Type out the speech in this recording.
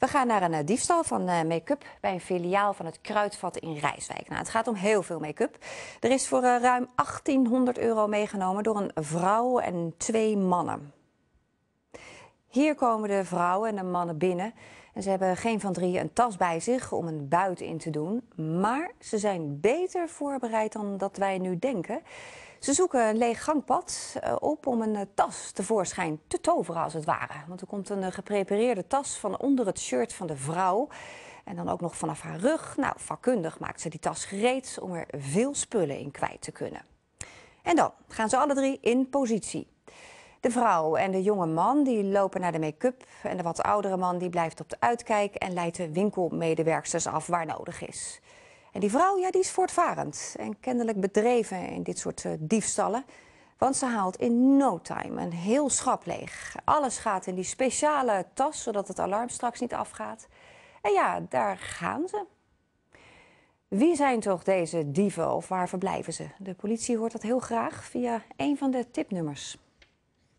We gaan naar een eh, diefstal van eh, make-up bij een filiaal van het Kruidvat in Rijswijk. Nou, het gaat om heel veel make-up. Er is voor eh, ruim 1800 euro meegenomen door een vrouw en twee mannen. Hier komen de vrouwen en de mannen binnen. En ze hebben geen van drieën een tas bij zich om een buit in te doen. Maar ze zijn beter voorbereid dan dat wij nu denken. Ze zoeken een leeg gangpad eh, op om een eh, tas tevoorschijn te toveren als het ware. Want er komt een eh, geprepareerde tas van onder het shirt van de vrouw. En dan ook nog vanaf haar rug. Nou, vakkundig maakt ze die tas gereed om er veel spullen in kwijt te kunnen. En dan gaan ze alle drie in positie. De vrouw en de jonge man die lopen naar de make-up en de wat oudere man die blijft op de uitkijk en leidt de winkelmedewerksters af waar nodig is. En die vrouw ja, die is voortvarend en kennelijk bedreven in dit soort eh, diefstallen. Want ze haalt in no time een heel schap leeg. Alles gaat in die speciale tas, zodat het alarm straks niet afgaat. En ja, daar gaan ze. Wie zijn toch deze dieven of waar verblijven ze? De politie hoort dat heel graag via een van de tipnummers.